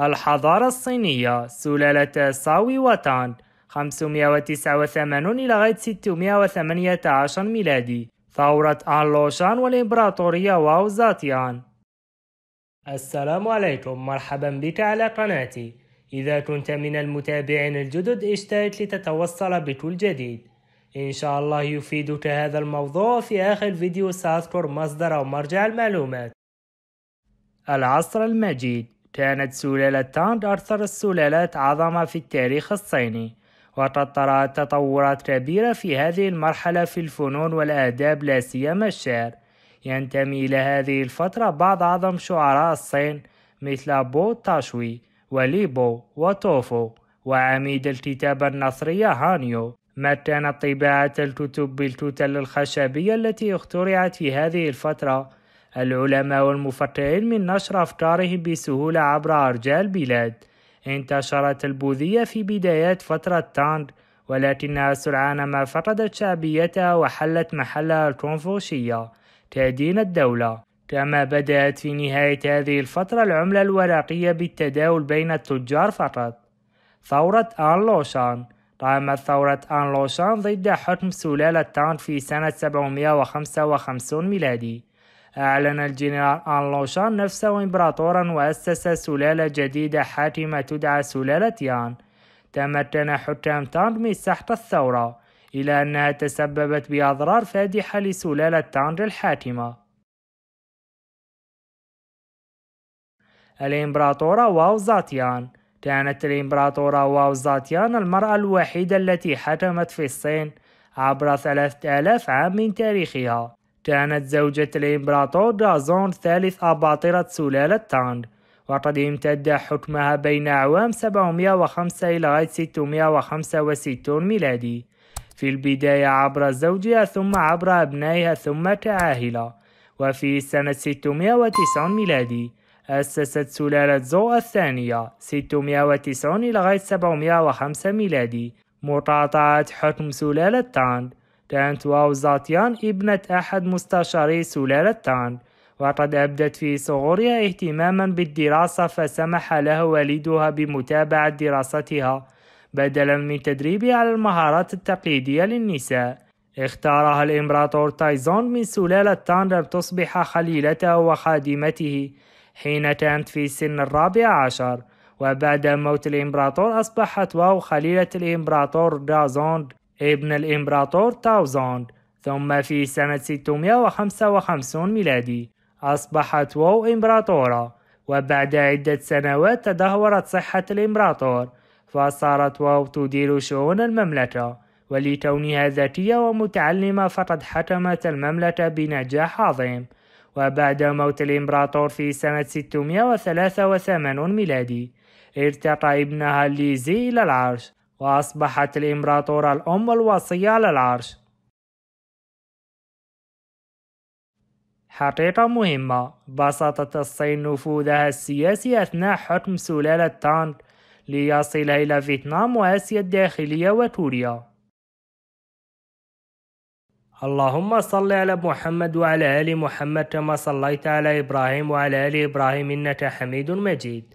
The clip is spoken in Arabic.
الحضارة الصينية سلالة ساوي وتان 589 إلى غاية 618 ميلادي ثورة أنلوشان والإمبراطورية واو زاتيان السلام عليكم مرحبا بك على قناتي إذا كنت من المتابعين الجدد اشترك لتتوصل بكل جديد إن شاء الله يفيدك هذا الموضوع في آخر فيديو سأذكر مصدر أو مرجع المعلومات العصر المجيد كانت سلالة تانغ أكثر السلالات عظمة في التاريخ الصيني وتطرأت تطورات كبيرة في هذه المرحلة في الفنون والآداب لا سيما الشعر ينتمي إلى هذه الفترة بعض أعظم شعراء الصين مثل بو تاشوي وليبو وتوفو وعميد الكتابة النصرية هانيو مكنت طباعة الكتب بالكتل الخشبية التي اخترعت في هذه الفترة العلماء والمفكرين من نشر أفكارهم بسهولة عبر أرجاء البلاد انتشرت البوذية في بدايات فترة تانغ ولكنها سرعان ما فقدت شعبيتها وحلت محلها الكونفوشية تأدين الدولة كما بدأت في نهاية هذه الفترة العملة الورقية بالتداول بين التجار فقط ثورة آن لوشان قامت ثورة آن لوشان ضد حكم سلالة تانغ في سنة 755 ميلادي أعلن الجنرال أنلوشان نفسه إمبراطورا وأسس سلالة جديدة حاتمة تدعى سلالة يان تمكن حكام تانغ من سحق الثورة إلى أنها تسببت بأضرار فادحة لسلالة تانغ الحاتمة الإمبراطورة واو زاتيان كانت الإمبراطورة واو زاتيان المرأة الوحيدة التي حكمت في الصين عبر 3000 عام من تاريخها كانت زوجة الإمبراطور دازون ثالث أباطرة سلالة تانغ وقد امتد حكمها بين أعوام 705 إلى 665 ميلادي في البداية عبر زوجها ثم عبر أبنائها ثم كعاهلة وفي سنة 690 ميلادي أسست سلالة زو الثانية 690 إلى 705 ميلادي مقاطعة حكم سلالة تانغ كانت واو زاتيان ابنة أحد مستشاري سلالة تان وقد أبدت في صغرها اهتماما بالدراسة فسمح له والدها بمتابعة دراستها بدلا من تدريبها على المهارات التقليدية للنساء اختارها الإمبراطور تايزون من سلالة تان لتصبح خليلته وخادمته حين كانت في سن الرابع عشر وبعد موت الإمبراطور أصبحت واو خليلة الإمبراطور دازوند ابن الإمبراطور تاوزوند ثم في سنة 655 ميلادي أصبحت وو إمبراطورة وبعد عدة سنوات تدهورت صحة الإمبراطور فصارت واو تدير شؤون المملكة ولكونها ذكية ومتعلمة فقد حكمت المملكة بنجاح عظيم وبعد موت الإمبراطور في سنة 683 ميلادي ارتقى ابنها ليزي إلى العرش وأصبحت الإمبراطورة الأم الوصية للعرش حقيقة مهمة بسطت الصين نفوذها السياسي أثناء حكم سلالة تانغ ليصل إلى فيتنام وآسيا الداخلية وكوريا اللهم صل على محمد وعلى آل محمد كما صليت على إبراهيم وعلى آل إبراهيم إنك حميد مجيد